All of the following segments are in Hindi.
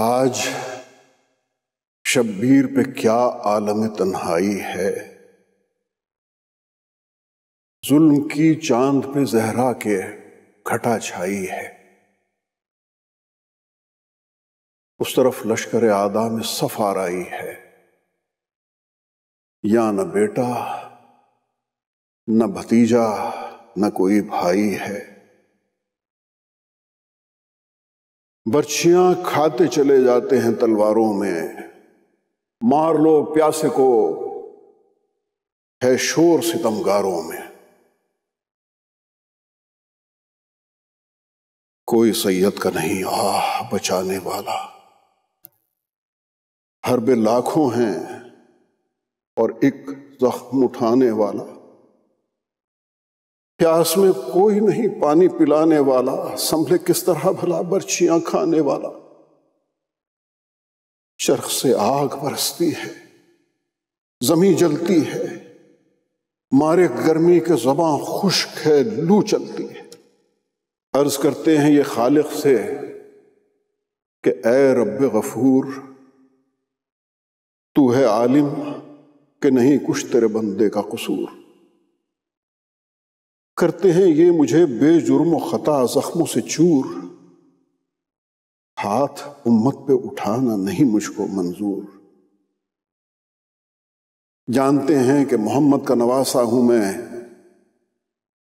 आज शब्बीर पे क्या आलम तन्हाई है जुल्म की चांद पे जहरा के घटा छाई है उस तरफ लश्कर आदा में सफ आ है या न बेटा न भतीजा न कोई भाई है बर्छियां खाते चले जाते हैं तलवारों में मार लो प्यासे को है शोर सितमगारों में कोई सैयद का नहीं आह बचाने वाला हर बे लाखों हैं और एक जख्म उठाने वाला प्यास में कोई नहीं पानी पिलाने वाला संभले किस तरह भला बर्छियां खाने वाला चरख से आग बरसती है जमी जलती है मारे गर्मी के जबां खुश्क है लू चलती है अर्ज करते हैं ये खालिक से कि ए रब गफूर तू है आलिम कि नहीं कुछ तेरे बंदे का कसूर करते हैं ये मुझे बेजुर्म ख़ता ज़ख्मों से चूर हाथ उम्मत पे उठाना नहीं मुझको मंजूर जानते हैं कि मोहम्मद का नवासा हूं मैं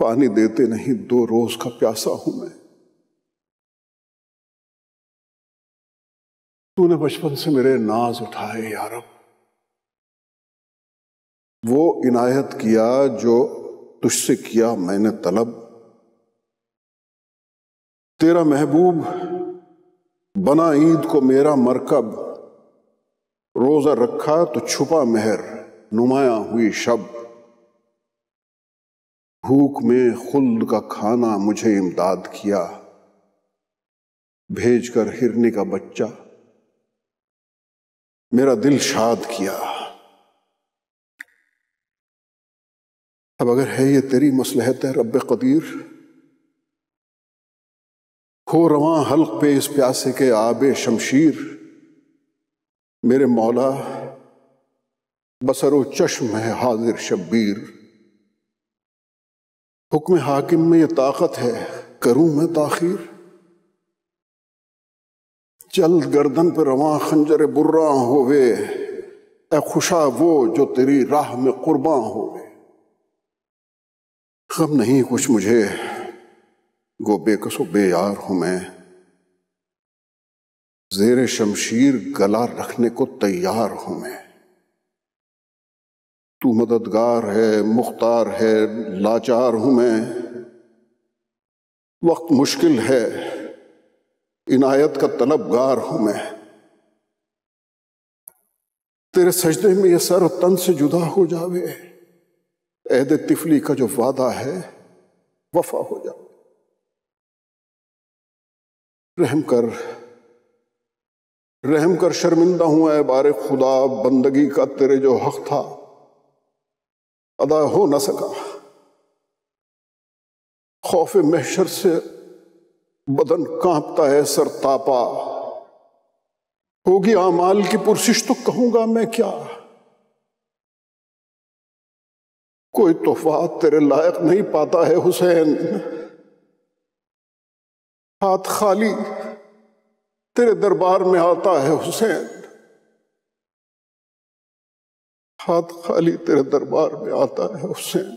पानी देते नहीं दो रोज का प्यासा हूं मैं तूने बचपन से मेरे नाज उठाए यारब वो इनायत किया जो तुझसे किया मैंने तलब तेरा महबूब बना ईद को मेरा मरकब रोज़ा रखा तो छुपा मेहर नुमाया हुई शब भूख में खुल्द का खाना मुझे इमदाद किया भेजकर हिरने का बच्चा मेरा दिल शाद किया अब अगर है ये तेरी मसलहत है रब कदीर हो रवा हल्क पे इस प्यासे के आब शमशीर मेरे मौला बसरो चश्म है हाजिर शब्बीर हुक्म हाकिम में ये ताकत है करूं मैं ताखिर चल गर्दन पर रवा खंजर बुर्रा होवे ए खुशा वो जो तेरी राह में कुर्बान होवे गम नहीं कुछ मुझे गो बेकसो यार हूं मैं जेर शमशीर गला रखने को तैयार हूं मैं तू मददगार है मुख्तार है लाचार हूं मैं वक्त मुश्किल है इनायत का तलबगार हूं मैं तेरे सजदे में ये सर तन से जुदा हो जावे अहद तिफली का जो वादा है वफा हो जा रहम कर रहम कर शर्मिंदा हूं ऐ बार खुदा बंदगी का तेरे जो हक था अदा हो ना सका खौफ महशर से बदन कांपता है सर तापा होगी आमाल की पुरसिश तो कहूंगा मैं क्या कोई तोहफा तेरे लायक नहीं पाता है हुसैन हाथ खाली तेरे दरबार में आता है हुसैन हाथ खाली तेरे दरबार में आता है हुसैन